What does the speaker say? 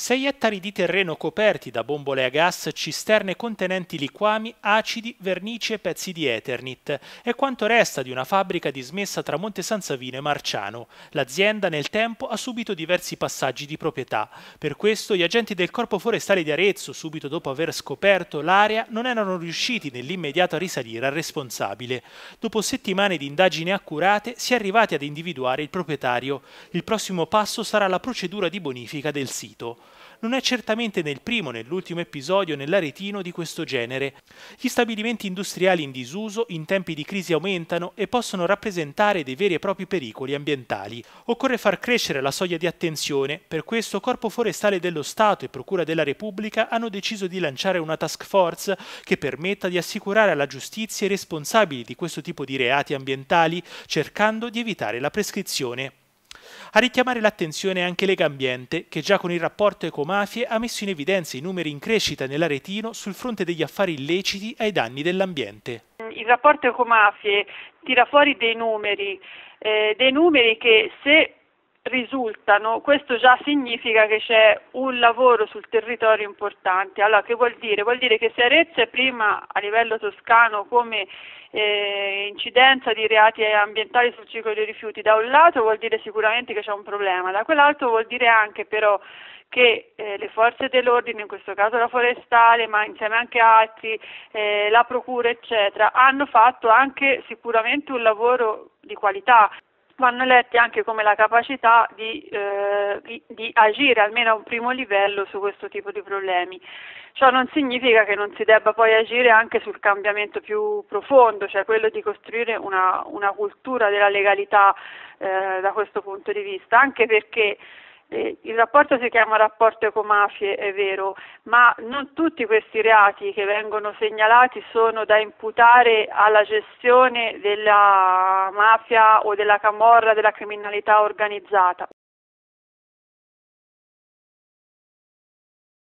6 ettari di terreno coperti da bombole a gas, cisterne contenenti liquami, acidi, vernici e pezzi di Eternit è quanto resta di una fabbrica dismessa tra Monte San Savino e Marciano. L'azienda nel tempo ha subito diversi passaggi di proprietà. Per questo gli agenti del Corpo Forestale di Arezzo, subito dopo aver scoperto l'area, non erano riusciti nell'immediato a risalire al responsabile. Dopo settimane di indagini accurate si è arrivati ad individuare il proprietario. Il prossimo passo sarà la procedura di bonifica del sito non è certamente nel primo, nell'ultimo episodio nell'aretino di questo genere. Gli stabilimenti industriali in disuso in tempi di crisi aumentano e possono rappresentare dei veri e propri pericoli ambientali. Occorre far crescere la soglia di attenzione, per questo Corpo Forestale dello Stato e Procura della Repubblica hanno deciso di lanciare una task force che permetta di assicurare alla giustizia i responsabili di questo tipo di reati ambientali, cercando di evitare la prescrizione. A richiamare l'attenzione anche Lega Ambiente, che già con il rapporto Ecomafie ha messo in evidenza i numeri in crescita nell'Aretino sul fronte degli affari illeciti ai danni dell'ambiente. Il rapporto Ecomafie tira fuori dei numeri, eh, dei numeri che se risultano, questo già significa che c'è un lavoro sul territorio importante. Allora, che vuol dire? Vuol dire che se Arezzo è prima a livello toscano come eh, incidenza di reati ambientali sul ciclo dei rifiuti, da un lato vuol dire sicuramente che c'è un problema, da quell'altro vuol dire anche però che eh, le forze dell'ordine, in questo caso la forestale, ma insieme anche altri, eh, la procura, eccetera, hanno fatto anche sicuramente un lavoro di qualità vanno letti anche come la capacità di, eh, di, agire almeno a un primo livello su questo tipo di problemi. Ciò non significa che non si debba poi agire anche sul cambiamento più profondo, cioè quello di costruire una, una cultura della legalità eh, da questo punto di vista, anche perché eh, il rapporto si chiama rapporto ecomafie, è vero, ma non tutti questi reati che vengono segnalati sono da imputare alla gestione della mafia o della camorra, della criminalità organizzata.